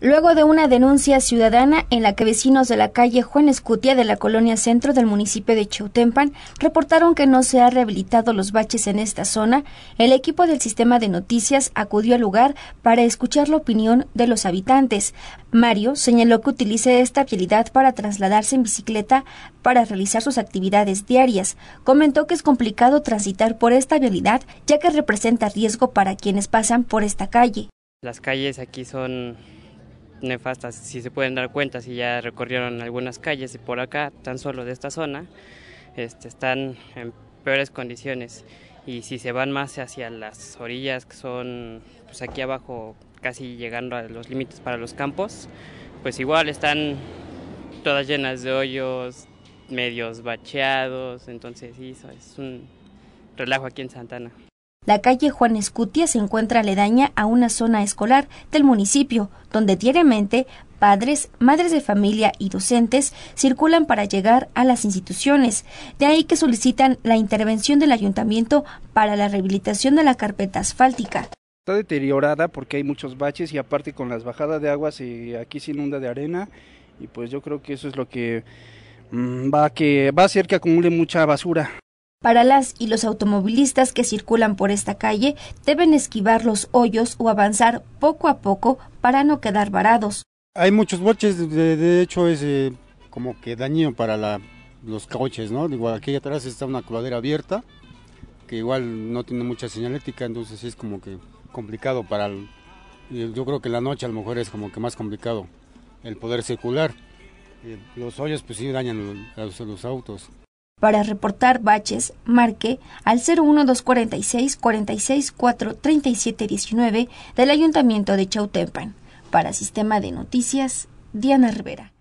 Luego de una denuncia ciudadana en la que vecinos de la calle Juan Escutia de la colonia centro del municipio de Chautempan reportaron que no se han rehabilitado los baches en esta zona, el equipo del sistema de noticias acudió al lugar para escuchar la opinión de los habitantes. Mario señaló que utilice esta vialidad para trasladarse en bicicleta para realizar sus actividades diarias. Comentó que es complicado transitar por esta vialidad ya que representa riesgo para quienes pasan por esta calle. Las calles aquí son nefastas, si se pueden dar cuenta, si ya recorrieron algunas calles y por acá, tan solo de esta zona, este, están en peores condiciones. Y si se van más hacia las orillas, que son pues aquí abajo, casi llegando a los límites para los campos, pues igual están todas llenas de hoyos, medios bacheados, entonces sí, es un relajo aquí en Santana. La calle Juan Escutia se encuentra aledaña a una zona escolar del municipio, donde diariamente padres, madres de familia y docentes circulan para llegar a las instituciones. De ahí que solicitan la intervención del ayuntamiento para la rehabilitación de la carpeta asfáltica. Está deteriorada porque hay muchos baches y aparte con las bajadas de aguas y eh, aquí se inunda de arena y pues yo creo que eso es lo que mm, va que va a hacer que acumule mucha basura. Para las y los automovilistas que circulan por esta calle deben esquivar los hoyos o avanzar poco a poco para no quedar varados. Hay muchos boches, de, hecho es eh, como que daño para los coches, ¿no? Digo, aquí atrás está una coladera abierta que igual no tiene mucha señalética, entonces es como que complicado para el, yo creo que la noche a lo mejor es como que más complicado el poder circular. Eh, los hoyos pues sí dañan a los autos. Para reportar baches, marque al 01246 464 3719 del Ayuntamiento de Chautempan. Para Sistema de Noticias, Diana Rivera.